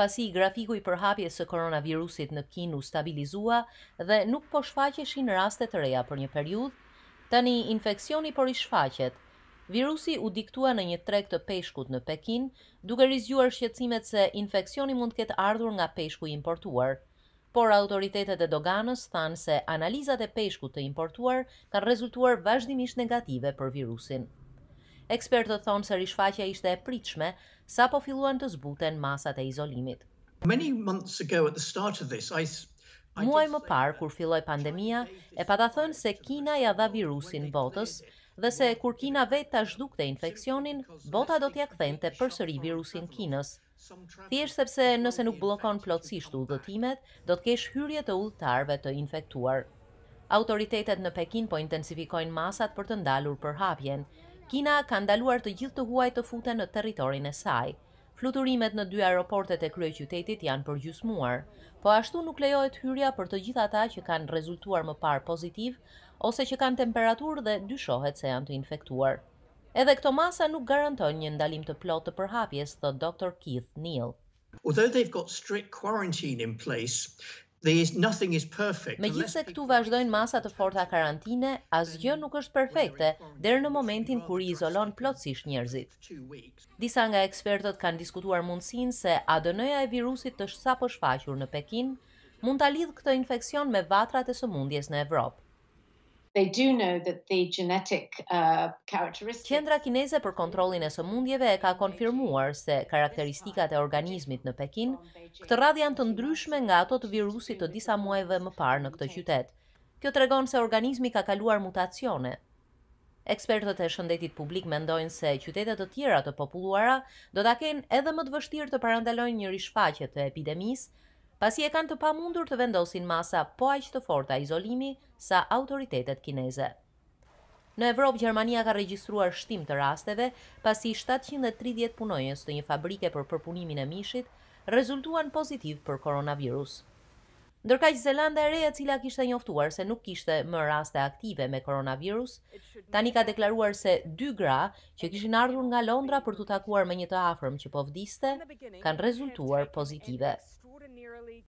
pasi grafiku i përhapjes së koronavirusit në Kinë u stabilizua dhe nuk po shfaqeshin raste të reja për një periudhë, tani infeksioni por i shfaqet. Virusi u diktua në një treg të peshkut në Pekin, duke rizgjuar shqetësimet se infeksioni mund të ketë ardhur nga peshku i importuar. Por autoritetet e doganës thanë se analizat e peshkut të importuar kanë rezultuar vazhdimisht negative për virusin ekspertët thonë se rishfaqja ishte e pritshme, sa po filluan të zbuten masat e izolimit. Many months ago at the start of this, I Muaj më parë, kur filloj pandemia, e pata thënë se Kina ja dha virusin botës dhe se kur Kina vetë të shduk të infekcionin, bota do t'ja këthen të përsëri virusin Kinës. Thjesht sepse nëse nuk blokon plotësisht udhëtimet, do do kesh hyrje të udhëtarëve të infektuar. Autoritetet në Pekin po intensifikojnë masat për të ndalur për hapjen, Kina ka ndaluar të gjithë të huaj të futen në territorin e saj. Fluturimet në dy aeroportet e krye qytetit janë përgjusmuar, po ashtu nuk lejohet hyrja për të gjitha ta që kanë rezultuar më parë pozitiv, ose që kanë temperatur dhe dyshohet se janë të infektuar. Edhe këto masa nuk garanton një ndalim të plot të përhapjes, thot Dr. Keith Neal. Although they've got strict quarantine in place, There is nothing is perfect. Me gjithë se këtu vazhdojnë masa të forta karantine, asgjë nuk është perfekte deri në momentin kur i izolon plotësisht njerëzit. Disa nga ekspertët kanë diskutuar mundësinë se ADN-ja e virusit të sapo shfaqur në Pekin mund ta lidh këtë infeksion me vatrat e sëmundjes në Evropë. They do know that the genetic uh, characteristics Qendra kineze për kontrollin e sëmundjeve e ka konfirmuar se karakteristikat e organizmit në Pekin këtë radh janë të ndryshme nga ato të virusit të disa muajve më parë në këtë qytet. Kjo tregon se organizmi ka kaluar mutacione. Ekspertët e shëndetit publik mendojnë se qytetet të tjera të populluara do ta kenë edhe më të vështirë të parandalojnë një rishfaqje të epidemisë pasi e kanë të pamundur të vendosin masa po aq të forta izolimi sa autoritetet kineze. Në Evropë, Gjermania ka regjistruar shtim të rasteve, pasi 730 punojës të një fabrike për përpunimin e mishit rezultuan pozitiv për koronavirus. Ndërka që Zelanda e re e cila kishte njoftuar se nuk kishte më raste aktive me koronavirus, tani ka deklaruar se dy gra që kishin ardhur nga Londra për të takuar me një të afrëm që po vdiste, kanë rezultuar pozitive. nearly